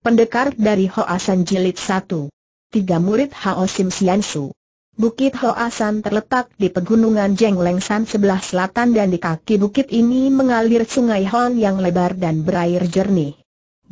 pendekar dari Hoasan Jilid 1. Tiga murid Hao Sim Sian Su. Bukit Hoasan terletak di pegunungan Jenglengsan sebelah selatan dan di kaki bukit ini mengalir sungai Hon yang lebar dan berair jernih.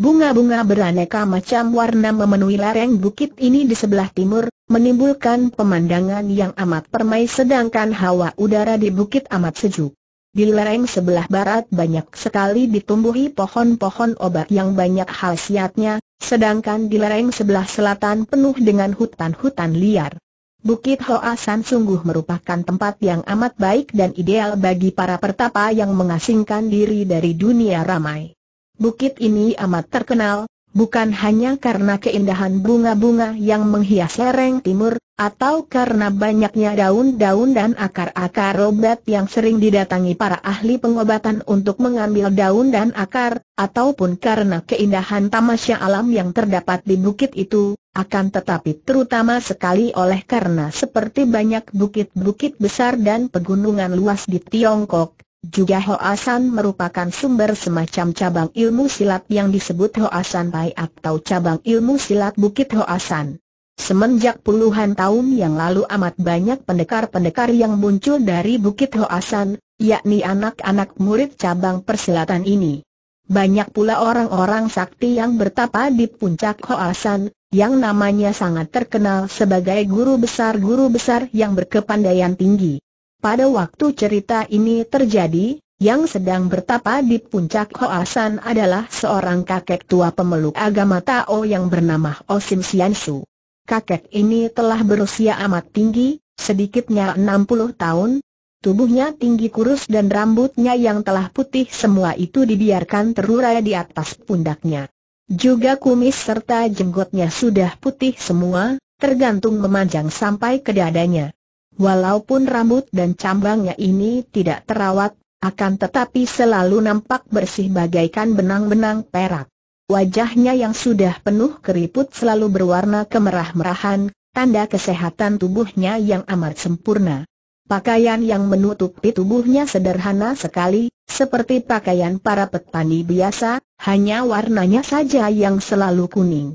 Bunga-bunga beraneka macam warna memenuhi lereng bukit ini di sebelah timur, menimbulkan pemandangan yang amat permai sedangkan hawa udara di bukit amat sejuk. Di lereng sebelah barat banyak sekali ditumbuhi pohon-pohon obat yang banyak khasiatnya, sedangkan di lereng sebelah selatan penuh dengan hutan-hutan liar. Bukit Hoa San sungguh merupakan tempat yang amat baik dan ideal bagi para pertapa yang mengasingkan diri dari dunia ramai. Bukit ini amat terkenal, Bukan hanya karena keindahan bunga-bunga yang menghias lereng timur, atau karena banyaknya daun-daun dan akar-akar obat yang sering didatangi para ahli pengobatan untuk mengambil daun dan akar, ataupun karena keindahan tamasya alam yang terdapat di bukit itu, akan tetapi terutama sekali oleh karena seperti banyak bukit-bukit besar dan pegunungan luas di Tiongkok, juga Hoasan merupakan sumber semacam cabang ilmu silat yang disebut Hoasan Pai atau cabang ilmu silat Bukit Hoasan. Semenjak puluhan tahun yang lalu amat banyak pendekar-pendekar yang muncul dari Bukit Hoasan, yakni anak-anak murid cabang persilatan ini. Banyak pula orang-orang sakti yang bertapa di puncak Hoasan, yang namanya sangat terkenal sebagai guru besar-guru besar yang berkepandaian tinggi. Pada waktu cerita ini terjadi, yang sedang bertapa di puncak Hoasan adalah seorang kakek tua pemeluk agama Tao yang bernama Osim Siansu. Kakek ini telah berusia amat tinggi, sedikitnya 60 tahun. Tubuhnya tinggi kurus dan rambutnya yang telah putih semua itu dibiarkan terurai di atas pundaknya. Juga kumis serta jenggotnya sudah putih semua, tergantung memanjang sampai ke dadanya. Walaupun rambut dan cambangnya ini tidak terawat, akan tetapi selalu nampak bersih bagaikan benang-benang perak. Wajahnya yang sudah penuh keriput selalu berwarna kemerah-merahan, tanda kesehatan tubuhnya yang amat sempurna. Pakaian yang menutupi tubuhnya sederhana sekali, seperti pakaian para petani biasa, hanya warnanya saja yang selalu kuning.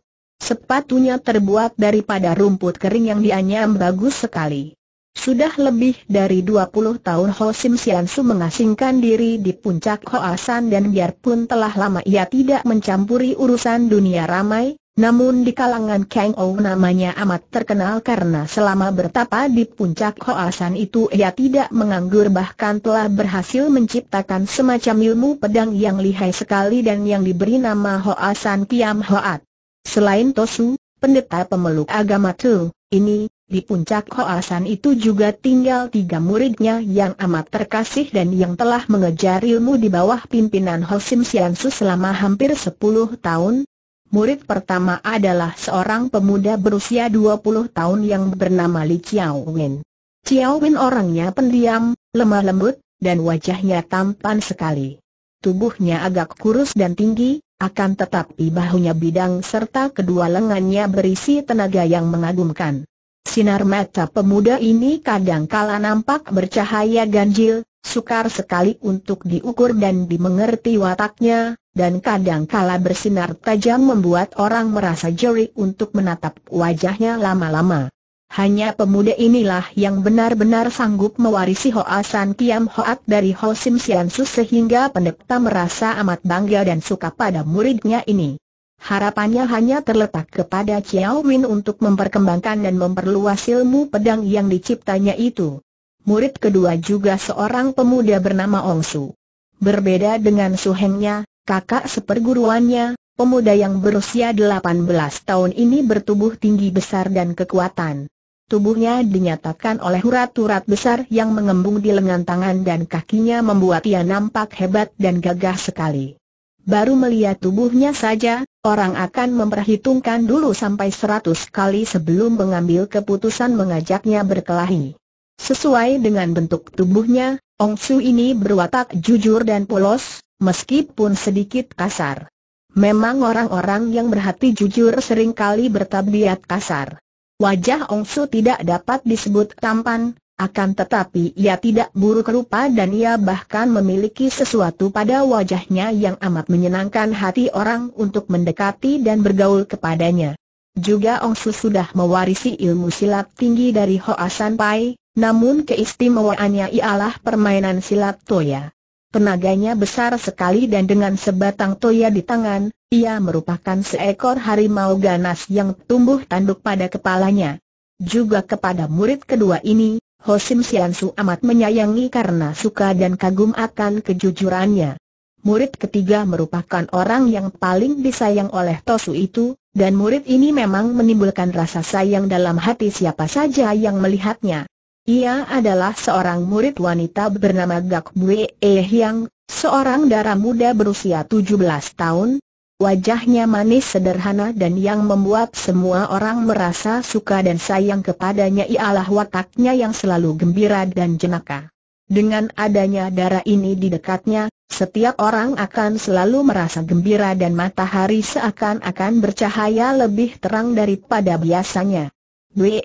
Sepatunya terbuat daripada rumput kering yang dianyam bagus sekali. Sudah lebih dari 20 tahun Ho Sim Sian Su mengasingkan diri di puncak Hoasan dan biarpun telah lama ia tidak mencampuri urusan dunia ramai, namun di kalangan Kang Ou namanya amat terkenal karena selama bertapa di puncak Hoasan itu ia tidak menganggur bahkan telah berhasil menciptakan semacam ilmu pedang yang lihai sekali dan yang diberi nama Hoasan Kiam Hoat. Selain Tosu, pendeta pemeluk agama Tu, ini di puncak Khoasan itu juga tinggal tiga muridnya yang amat terkasih dan yang telah mengejar ilmu di bawah pimpinan Hosim Siansu selama hampir sepuluh tahun. Murid pertama adalah seorang pemuda berusia dua puluh tahun yang bernama Li Chiao Wen. Chiao Wen orangnya pendiam, lemah lembut, dan wajahnya tampan sekali. Tubuhnya agak kurus dan tinggi, akan tetapi bahunya bidang serta kedua lengannya berisi tenaga yang mengagumkan. Sinar mata pemuda ini kadangkala nampak bercahaya ganjil, sukar sekali untuk diukur dan dimengerti wataknya, dan kadangkala bersinar tajam membuat orang merasa jeri untuk menatap wajahnya lama-lama. Hanya pemuda inilah yang benar-benar sanggup mewarisi Hoasan Kiam Hoat dari Sian Siansu sehingga pendeta merasa amat bangga dan suka pada muridnya ini. Harapannya hanya terletak kepada Chiao Win untuk memperkembangkan dan memperluas ilmu pedang yang diciptanya itu. Murid kedua juga seorang pemuda bernama Ong Su. Berbeda dengan Su Hengnya, kakak seperguruannya, pemuda yang berusia 18 tahun ini bertubuh tinggi besar dan kekuatan. Tubuhnya dinyatakan oleh urat-urat besar yang mengembung di lengan tangan dan kakinya membuat ia nampak hebat dan gagah sekali. Baru melihat tubuhnya saja, orang akan memperhitungkan dulu sampai seratus kali sebelum mengambil keputusan mengajaknya berkelahi. Sesuai dengan bentuk tubuhnya, Ong Su ini berwatak jujur dan polos, meskipun sedikit kasar. Memang orang-orang yang berhati jujur seringkali bertabiat kasar. Wajah Ong Su tidak dapat disebut tampan, akan tetapi ia tidak buruk rupa dan ia bahkan memiliki sesuatu pada wajahnya yang amat menyenangkan hati orang untuk mendekati dan bergaul kepadanya. Juga Ong Su sudah mewarisi ilmu silat tinggi dari Hoa San Pai, namun keistimewaannya ialah permainan silat Toya. Tenaganya besar sekali dan dengan sebatang toya di tangan, ia merupakan seekor harimau ganas yang tumbuh tanduk pada kepalanya. Juga kepada murid kedua ini, Hosim Siansu amat menyayangi karena suka dan kagum akan kejujurannya. Murid ketiga merupakan orang yang paling disayang oleh Tosu itu, dan murid ini memang menimbulkan rasa sayang dalam hati siapa saja yang melihatnya. Ia adalah seorang murid wanita bernama Gak Bue Eh seorang darah muda berusia 17 tahun, Wajahnya manis sederhana dan yang membuat semua orang merasa suka dan sayang kepadanya ialah wataknya yang selalu gembira dan jenaka. Dengan adanya darah ini di dekatnya, setiap orang akan selalu merasa gembira dan matahari seakan-akan bercahaya lebih terang daripada biasanya. Wei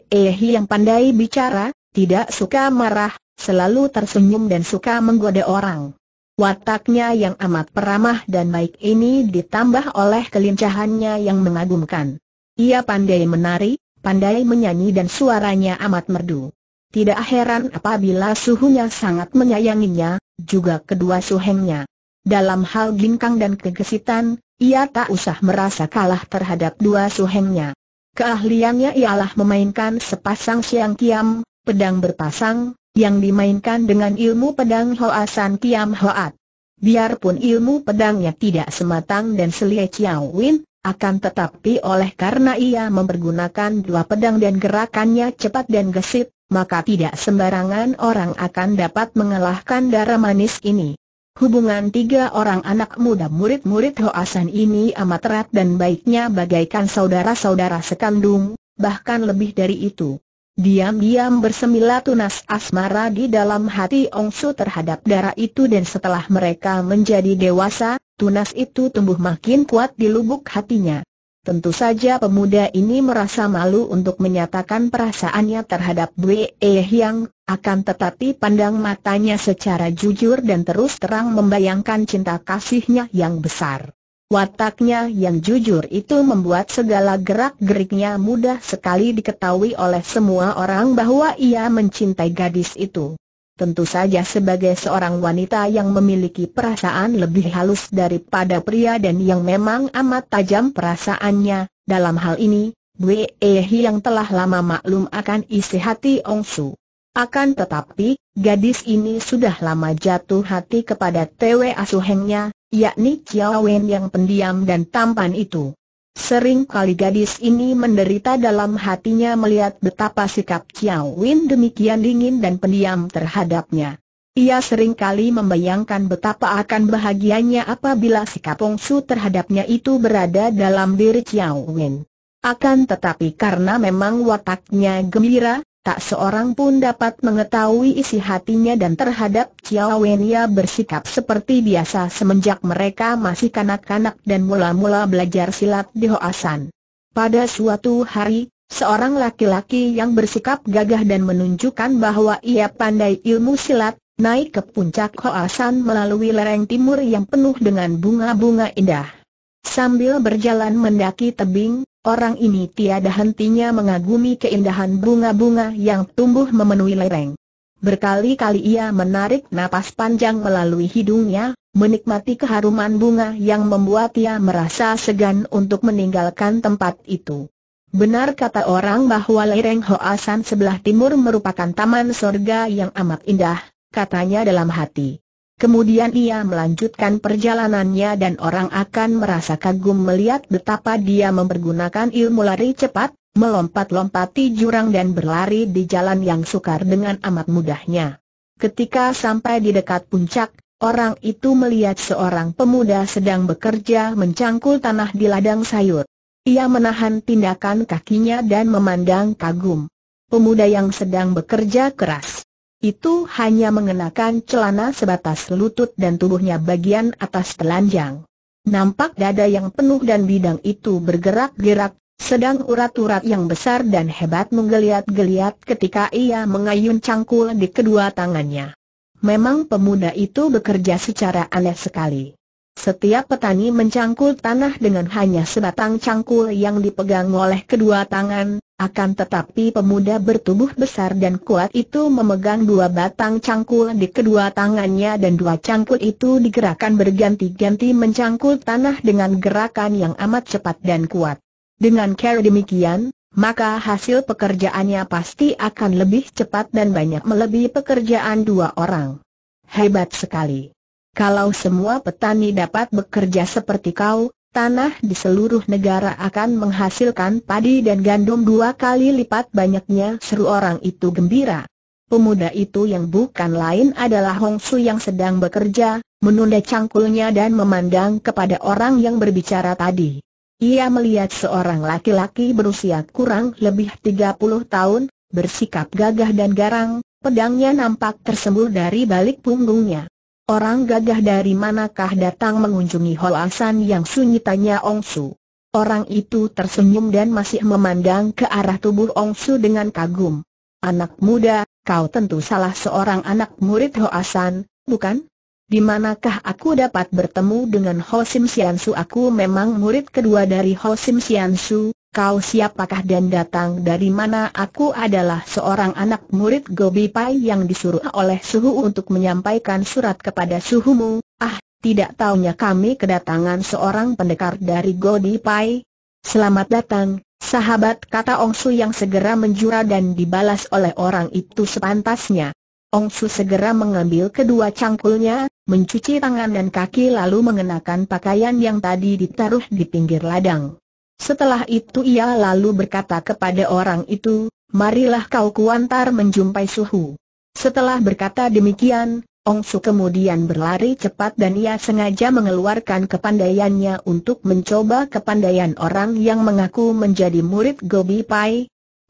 yang pandai bicara, tidak suka marah, selalu tersenyum dan suka menggoda orang. Wataknya yang amat peramah dan baik ini ditambah oleh kelincahannya yang mengagumkan. Ia pandai menari, pandai menyanyi dan suaranya amat merdu. Tidak heran apabila suhunya sangat menyayanginya, juga kedua suhengnya. Dalam hal ginkang dan kegesitan, ia tak usah merasa kalah terhadap dua suhengnya. Keahliannya ialah memainkan sepasang siang kiam, pedang berpasang, yang dimainkan dengan ilmu pedang Hoasan Kiam Hoat. Biarpun ilmu pedangnya tidak sematang dan selie Chiao Win, akan tetapi oleh karena ia mempergunakan dua pedang dan gerakannya cepat dan gesit, maka tidak sembarangan orang akan dapat mengalahkan darah manis ini. Hubungan tiga orang anak muda murid-murid Hoasan ini amat erat dan baiknya bagaikan saudara-saudara sekandung, bahkan lebih dari itu. Diam-diam bersemilah tunas asmara di dalam hati Ongsu terhadap darah itu dan setelah mereka menjadi dewasa, tunas itu tumbuh makin kuat di lubuk hatinya. Tentu saja pemuda ini merasa malu untuk menyatakan perasaannya terhadap Bwe eh Yang, akan tetapi pandang matanya secara jujur dan terus terang membayangkan cinta kasihnya yang besar. Wataknya yang jujur itu membuat segala gerak-geriknya mudah sekali diketahui oleh semua orang bahwa ia mencintai gadis itu. Tentu saja sebagai seorang wanita yang memiliki perasaan lebih halus daripada pria dan yang memang amat tajam perasaannya, dalam hal ini, Bwe Ehi yang telah lama maklum akan isi hati Ong Su. Akan tetapi, gadis ini sudah lama jatuh hati kepada Tewe Asuhengnya, yakni Kiao Wen yang pendiam dan tampan itu. Sering kali gadis ini menderita dalam hatinya melihat betapa sikap Kiao Wen demikian dingin dan pendiam terhadapnya. Ia sering kali membayangkan betapa akan bahagianya apabila sikap Su terhadapnya itu berada dalam diri Kiao Wen. Akan tetapi karena memang wataknya gembira, Tak seorang pun dapat mengetahui isi hatinya dan terhadap Ciau Wenia bersikap seperti biasa semenjak mereka masih kanak-kanak dan mula-mula belajar silat di Hoasan. Pada suatu hari, seorang laki-laki yang bersikap gagah dan menunjukkan bahwa ia pandai ilmu silat, naik ke puncak Hoasan melalui lereng timur yang penuh dengan bunga-bunga indah. Sambil berjalan mendaki tebing, orang ini tiada hentinya mengagumi keindahan bunga-bunga yang tumbuh memenuhi lereng. Berkali-kali ia menarik napas panjang melalui hidungnya, menikmati keharuman bunga yang membuat ia merasa segan untuk meninggalkan tempat itu. Benar kata orang bahwa lereng Hoasan sebelah timur merupakan taman sorga yang amat indah, katanya dalam hati. Kemudian ia melanjutkan perjalanannya dan orang akan merasa kagum melihat betapa dia mempergunakan ilmu lari cepat, melompat-lompati jurang dan berlari di jalan yang sukar dengan amat mudahnya. Ketika sampai di dekat puncak, orang itu melihat seorang pemuda sedang bekerja mencangkul tanah di ladang sayur. Ia menahan tindakan kakinya dan memandang kagum. Pemuda yang sedang bekerja keras itu hanya mengenakan celana sebatas lutut dan tubuhnya bagian atas telanjang. Nampak dada yang penuh dan bidang itu bergerak-gerak, sedang urat-urat yang besar dan hebat menggeliat-geliat ketika ia mengayun cangkul di kedua tangannya. Memang pemuda itu bekerja secara aneh sekali. Setiap petani mencangkul tanah dengan hanya sebatang cangkul yang dipegang oleh kedua tangan, akan tetapi pemuda bertubuh besar dan kuat itu memegang dua batang cangkul di kedua tangannya dan dua cangkul itu digerakkan berganti-ganti mencangkul tanah dengan gerakan yang amat cepat dan kuat. Dengan cara demikian, maka hasil pekerjaannya pasti akan lebih cepat dan banyak melebihi pekerjaan dua orang. Hebat sekali. Kalau semua petani dapat bekerja seperti kau, tanah di seluruh negara akan menghasilkan padi dan gandum dua kali lipat banyaknya seru orang itu gembira. Pemuda itu yang bukan lain adalah Hong Su yang sedang bekerja, menunda cangkulnya dan memandang kepada orang yang berbicara tadi. Ia melihat seorang laki-laki berusia kurang lebih 30 tahun, bersikap gagah dan garang, pedangnya nampak tersembul dari balik punggungnya. Orang gagah dari manakah datang mengunjungi Holasan yang sunyi tanya Ong Su. Orang itu tersenyum dan masih memandang ke arah tubuh Ong Su dengan kagum. Anak muda, kau tentu salah seorang anak murid Hoasan, bukan? Di manakah aku dapat bertemu dengan Ho Sim Sian Su? Aku memang murid kedua dari Ho Sim Sian Su. Kau siapakah dan datang dari mana? Aku adalah seorang anak murid Gobi Pai yang disuruh oleh Suhu untuk menyampaikan surat kepada Suhumu. Ah, tidak tahunya kami kedatangan seorang pendekar dari Gobi Pai. Selamat datang, sahabat kata Ong Su yang segera menjura dan dibalas oleh orang itu sepantasnya. Ong Su segera mengambil kedua cangkulnya, mencuci tangan dan kaki lalu mengenakan pakaian yang tadi ditaruh di pinggir ladang. Setelah itu ia lalu berkata kepada orang itu, marilah kau kuantar menjumpai suhu. Setelah berkata demikian, Ong Su kemudian berlari cepat dan ia sengaja mengeluarkan kepandaiannya untuk mencoba kepandaian orang yang mengaku menjadi murid Gobi Pai,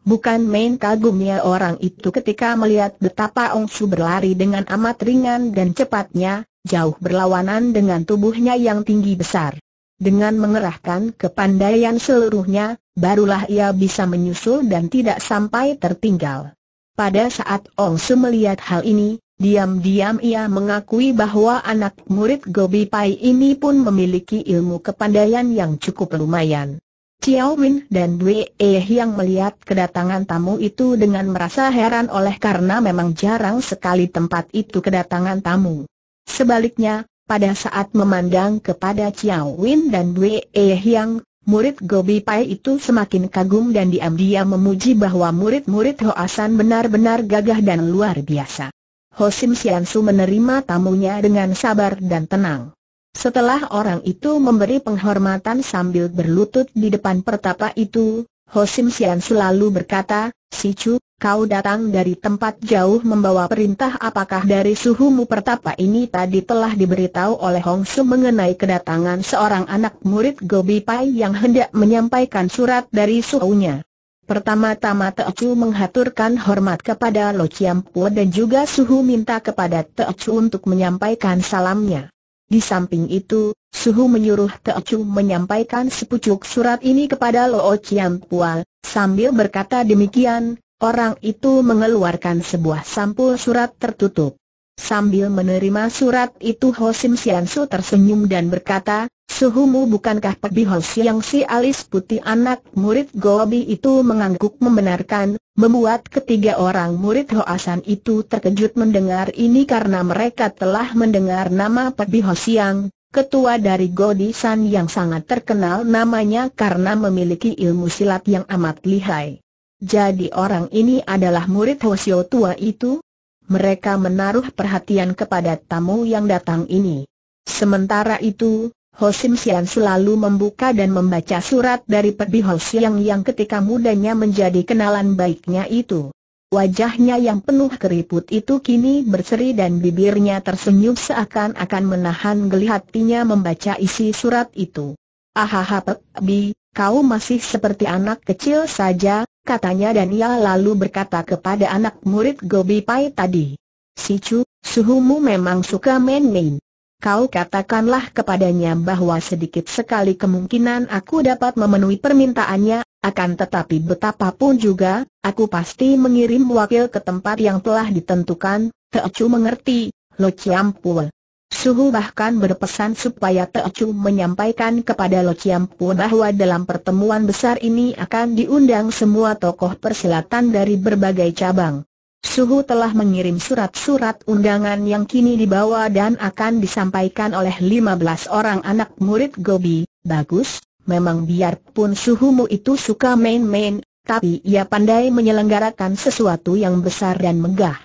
Bukan main kagumnya orang itu ketika melihat betapa Ong Su berlari dengan amat ringan dan cepatnya, jauh berlawanan dengan tubuhnya yang tinggi besar. Dengan mengerahkan kepandaian seluruhnya, barulah ia bisa menyusul dan tidak sampai tertinggal. Pada saat Ong Su melihat hal ini, diam-diam ia mengakui bahwa anak murid Gobi Pai ini pun memiliki ilmu kepandaian yang cukup lumayan. Chiao Win dan Bwe eh yang melihat kedatangan tamu itu dengan merasa heran oleh karena memang jarang sekali tempat itu kedatangan tamu. Sebaliknya, pada saat memandang kepada Chiao Win dan Bwe eh yang, murid Gobi Pai itu semakin kagum dan diam-diam memuji bahwa murid-murid Hoasan benar-benar gagah dan luar biasa. Hosim Sim Siansu menerima tamunya dengan sabar dan tenang. Setelah orang itu memberi penghormatan sambil berlutut di depan pertapa itu, Hosim Sian selalu berkata, Si Chu, kau datang dari tempat jauh membawa perintah apakah dari suhumu pertapa ini tadi telah diberitahu oleh Hong Su mengenai kedatangan seorang anak murid Gobi Pai yang hendak menyampaikan surat dari suhunya. Pertama-tama Chu menghaturkan hormat kepada Lo Chiam Pua dan juga Suhu minta kepada Chu untuk menyampaikan salamnya. Di samping itu, Suhu menyuruh Teochu menyampaikan sepucuk surat ini kepada Lo Chiang Pual, sambil berkata demikian, orang itu mengeluarkan sebuah sampul surat tertutup. Sambil menerima surat itu Ho Sim Sian Su tersenyum dan berkata, Suhumu bukankah Pebi Bihos yang si alis putih anak murid Gobi itu mengangguk membenarkan, membuat ketiga orang murid Hoasan itu terkejut mendengar ini karena mereka telah mendengar nama Pebi Bihos yang ketua dari Godi San yang sangat terkenal namanya karena memiliki ilmu silat yang amat lihai. Jadi orang ini adalah murid Hosio tua itu? Mereka menaruh perhatian kepada tamu yang datang ini. Sementara itu, Hosim Sian selalu membuka dan membaca surat dari Pebi Hosiang yang ketika mudanya menjadi kenalan baiknya itu. Wajahnya yang penuh keriput itu kini berseri dan bibirnya tersenyum seakan-akan menahan geli hatinya membaca isi surat itu. Ahaha Pebi, kau masih seperti anak kecil saja, katanya dan ia lalu berkata kepada anak murid Gobi Pai tadi. Si Chu, suhumu memang suka main-main kau katakanlah kepadanya bahwa sedikit sekali kemungkinan aku dapat memenuhi permintaannya, akan tetapi betapapun juga, aku pasti mengirim wakil ke tempat yang telah ditentukan, Teocu mengerti, Lo Chiampua. Suhu bahkan berpesan supaya Teocu menyampaikan kepada Lo Chiampu bahwa dalam pertemuan besar ini akan diundang semua tokoh persilatan dari berbagai cabang. Suhu telah mengirim surat-surat undangan yang kini dibawa dan akan disampaikan oleh 15 orang anak murid Gobi. Bagus, memang biarpun Suhumu itu suka main-main, tapi ia pandai menyelenggarakan sesuatu yang besar dan megah.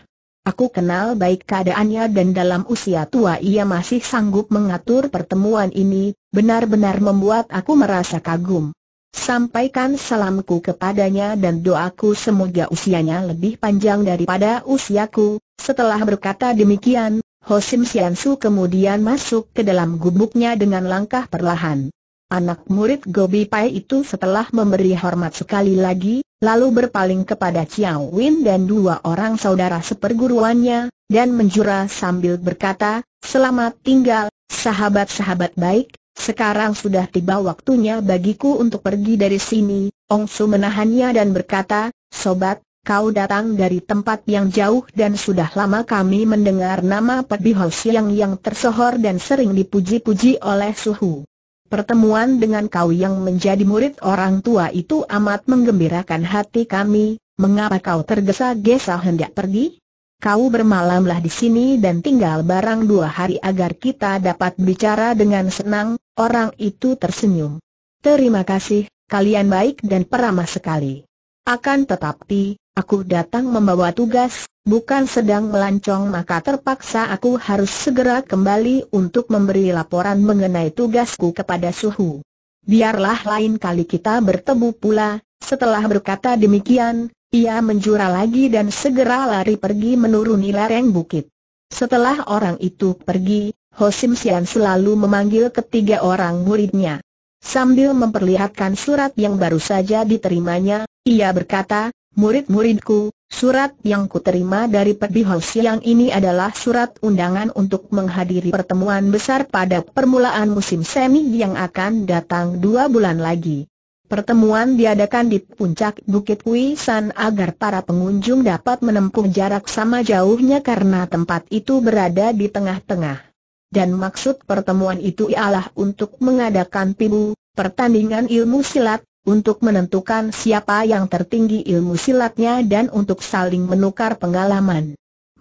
Aku kenal baik keadaannya dan dalam usia tua ia masih sanggup mengatur pertemuan ini, benar-benar membuat aku merasa kagum. Sampaikan salamku kepadanya dan doaku semoga usianya lebih panjang daripada usiaku. Setelah berkata demikian, Hosim Siansu kemudian masuk ke dalam gubuknya dengan langkah perlahan. Anak murid Gobi Pai itu setelah memberi hormat sekali lagi, lalu berpaling kepada Chiao Win dan dua orang saudara seperguruannya, dan menjura sambil berkata, Selamat tinggal, sahabat-sahabat baik, sekarang sudah tiba waktunya bagiku untuk pergi dari sini. Ong Su menahannya dan berkata, Sobat, kau datang dari tempat yang jauh dan sudah lama kami mendengar nama Pebi Ho Siang yang tersohor dan sering dipuji-puji oleh Suhu. Pertemuan dengan kau yang menjadi murid orang tua itu amat menggembirakan hati kami, mengapa kau tergesa-gesa hendak pergi? Kau bermalamlah di sini dan tinggal barang dua hari agar kita dapat bicara dengan senang, Orang itu tersenyum. Terima kasih, kalian baik dan peramah sekali. Akan tetapi, aku datang membawa tugas, bukan sedang melancong maka terpaksa aku harus segera kembali untuk memberi laporan mengenai tugasku kepada Suhu. Biarlah lain kali kita bertemu pula, setelah berkata demikian, ia menjura lagi dan segera lari pergi menuruni lereng bukit. Setelah orang itu pergi, Ho Sim Sian selalu memanggil ketiga orang muridnya. Sambil memperlihatkan surat yang baru saja diterimanya, ia berkata, Murid-muridku, surat yang kuterima dari Pedi Ho Siang ini adalah surat undangan untuk menghadiri pertemuan besar pada permulaan musim semi yang akan datang dua bulan lagi. Pertemuan diadakan di puncak Bukit Kuisan agar para pengunjung dapat menempuh jarak sama jauhnya karena tempat itu berada di tengah-tengah dan maksud pertemuan itu ialah untuk mengadakan pibu, pertandingan ilmu silat, untuk menentukan siapa yang tertinggi ilmu silatnya dan untuk saling menukar pengalaman.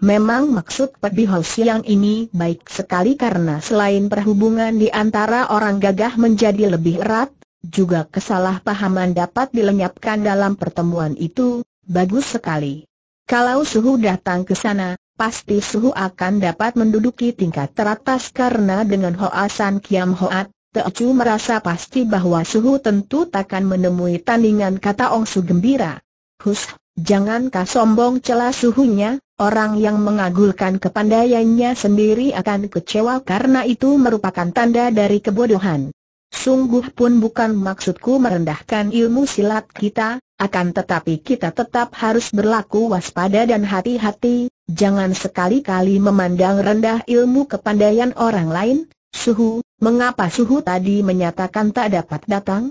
Memang maksud House yang ini baik sekali karena selain perhubungan di antara orang gagah menjadi lebih erat, juga kesalahpahaman dapat dilenyapkan dalam pertemuan itu, bagus sekali. Kalau Suhu datang ke sana, pasti Suhu akan dapat menduduki tingkat teratas karena dengan Hoa San Kiam Hoat, Teocu merasa pasti bahwa Suhu tentu takkan menemui tandingan kata Ong gembira. Hus, jangankah sombong celah suhunya, orang yang mengagulkan kepandaiannya sendiri akan kecewa karena itu merupakan tanda dari kebodohan. Sungguh pun bukan maksudku merendahkan ilmu silat kita, akan tetapi kita tetap harus berlaku waspada dan hati-hati, Jangan sekali-kali memandang rendah ilmu kepandaian orang lain, Suhu, mengapa Suhu tadi menyatakan tak dapat datang?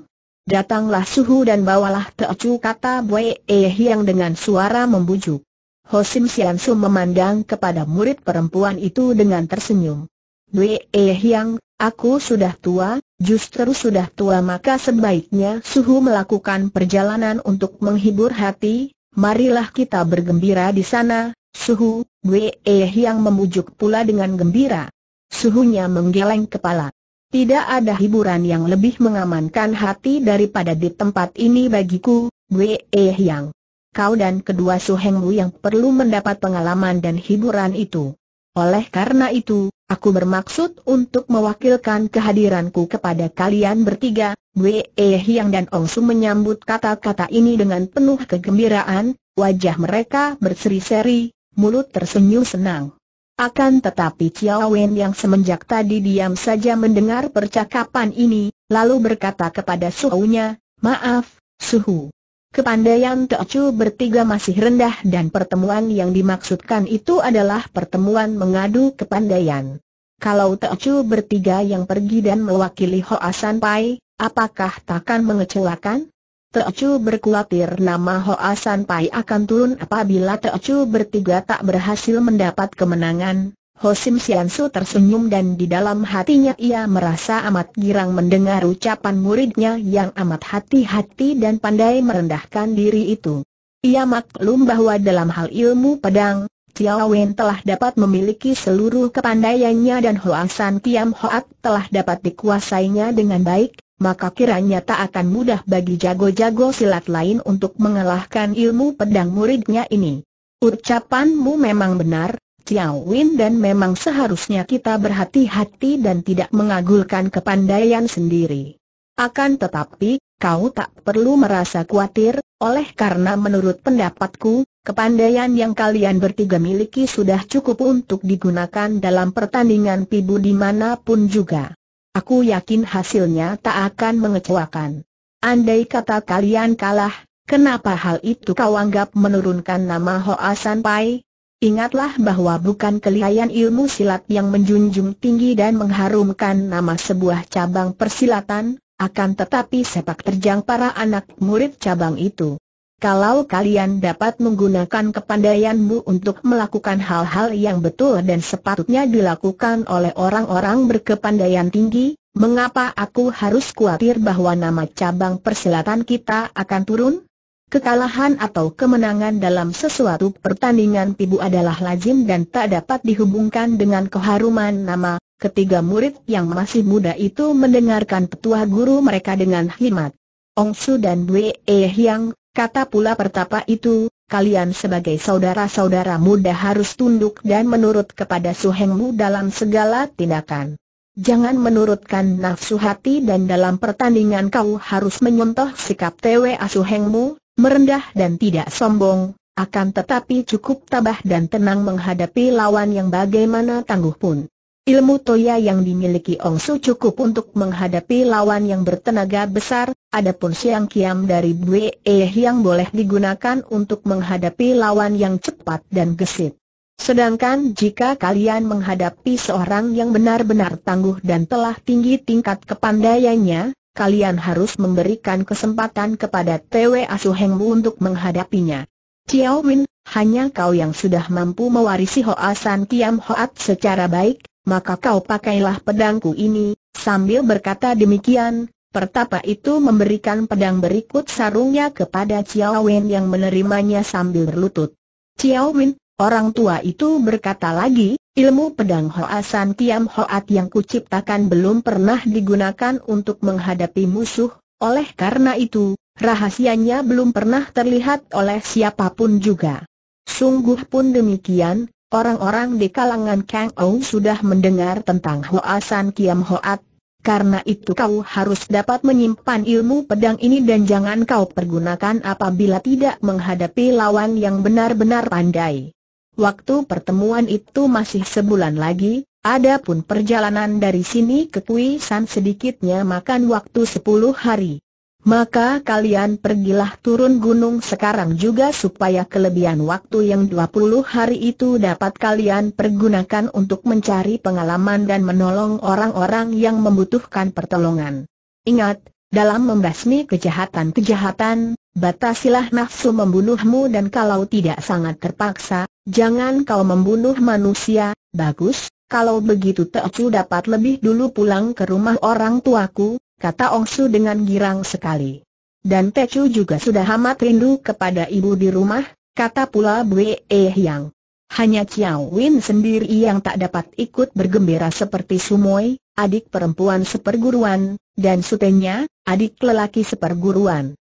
Datanglah Suhu dan bawalah Teocu kata Bue Eh yang dengan suara membujuk. Hosim Siansu memandang kepada murid perempuan itu dengan tersenyum. Bue Eh yang, aku sudah tua, justru sudah tua maka sebaiknya Suhu melakukan perjalanan untuk menghibur hati, marilah kita bergembira di sana, Suhu, Wei yang memujuk pula dengan gembira. Suhunya menggeleng kepala. Tidak ada hiburan yang lebih mengamankan hati daripada di tempat ini bagiku, Wei yang. Kau dan kedua suhengmu yang perlu mendapat pengalaman dan hiburan itu. Oleh karena itu, aku bermaksud untuk mewakilkan kehadiranku kepada kalian bertiga, Wei Yang dan Ong Su menyambut kata-kata ini dengan penuh kegembiraan, wajah mereka berseri-seri, mulut tersenyum senang. Akan tetapi Chiao Wen yang semenjak tadi diam saja mendengar percakapan ini, lalu berkata kepada suhunya, maaf, suhu. Kepandaian Chu bertiga masih rendah dan pertemuan yang dimaksudkan itu adalah pertemuan mengadu kepandaian. Kalau Chu bertiga yang pergi dan mewakili Hoa San Pai, apakah takkan mengecewakan? Teocu berkhawatir nama Hoa San Pai akan turun apabila Teocu bertiga tak berhasil mendapat kemenangan. Hosim Sian Su tersenyum dan di dalam hatinya ia merasa amat girang mendengar ucapan muridnya yang amat hati-hati dan pandai merendahkan diri itu. Ia maklum bahwa dalam hal ilmu pedang, Xiao Wen telah dapat memiliki seluruh kepandaiannya dan Hoa San Kiam Hoat telah dapat dikuasainya dengan baik, maka kiranya tak akan mudah bagi jago-jago silat lain untuk mengalahkan ilmu pedang muridnya ini. Ucapanmu memang benar, Xiao Win dan memang seharusnya kita berhati-hati dan tidak mengagulkan kepandaian sendiri. Akan tetapi, kau tak perlu merasa khawatir, oleh karena menurut pendapatku, kepandaian yang kalian bertiga miliki sudah cukup untuk digunakan dalam pertandingan pibu dimanapun juga. Aku yakin hasilnya tak akan mengecewakan. Andai kata kalian kalah, kenapa hal itu kau anggap menurunkan nama Hoa San Pai? Ingatlah bahwa bukan kelihayan ilmu silat yang menjunjung tinggi dan mengharumkan nama sebuah cabang persilatan, akan tetapi sepak terjang para anak murid cabang itu. Kalau kalian dapat menggunakan kepandaianmu untuk melakukan hal-hal yang betul dan sepatutnya dilakukan oleh orang-orang berkepandaian tinggi, mengapa aku harus khawatir bahwa nama cabang persilatan kita akan turun? Kekalahan atau kemenangan dalam sesuatu pertandingan pibu adalah lazim dan tak dapat dihubungkan dengan keharuman nama. Ketiga murid yang masih muda itu mendengarkan petua guru mereka dengan hikmat. Ong Su dan Wei Ehyang. Kata pula pertapa itu, kalian sebagai saudara-saudara muda harus tunduk dan menurut kepada suhengmu dalam segala tindakan. Jangan menurutkan nafsu hati dan dalam pertandingan kau harus menyentuh sikap tewe suhengmu, merendah dan tidak sombong, akan tetapi cukup tabah dan tenang menghadapi lawan yang bagaimana tangguh pun. Ilmu Toya yang dimiliki Ong Su cukup untuk menghadapi lawan yang bertenaga besar, adapun Siang Kiam dari Bwe e yang boleh digunakan untuk menghadapi lawan yang cepat dan gesit. Sedangkan jika kalian menghadapi seorang yang benar-benar tangguh dan telah tinggi tingkat kepandaiannya, kalian harus memberikan kesempatan kepada TW Asuhengmu untuk menghadapinya. Chiao Min, hanya kau yang sudah mampu mewarisi Hoasan Kiam Hoat secara baik, maka kau pakailah pedangku ini, sambil berkata demikian, Pertapa itu memberikan pedang berikut sarungnya kepada Chiao Wen yang menerimanya sambil berlutut. Chiao Wen, orang tua itu berkata lagi, ilmu pedang Hoasan Tiam Hoat yang kuciptakan belum pernah digunakan untuk menghadapi musuh, oleh karena itu, rahasianya belum pernah terlihat oleh siapapun juga. Sungguh pun demikian, Orang-orang di kalangan Kang Ou sudah mendengar tentang Hoasan Kiam Hoat, karena itu kau harus dapat menyimpan ilmu pedang ini dan jangan kau pergunakan apabila tidak menghadapi lawan yang benar-benar pandai. Waktu pertemuan itu masih sebulan lagi, adapun perjalanan dari sini ke Kui San sedikitnya makan waktu sepuluh hari. Maka kalian pergilah turun gunung sekarang juga supaya kelebihan waktu yang 20 hari itu dapat kalian pergunakan untuk mencari pengalaman dan menolong orang-orang yang membutuhkan pertolongan. Ingat, dalam membasmi kejahatan-kejahatan, batasilah nafsu membunuhmu dan kalau tidak sangat terpaksa, jangan kau membunuh manusia, bagus, kalau begitu Teocu dapat lebih dulu pulang ke rumah orang tuaku, kata Ongsu dengan girang sekali. Dan Tecu juga sudah amat rindu kepada ibu di rumah, kata pula E Yang. Hanya Chiao Win sendiri yang tak dapat ikut bergembira seperti Sumoy, adik perempuan seperguruan, dan sutenya, adik lelaki seperguruan.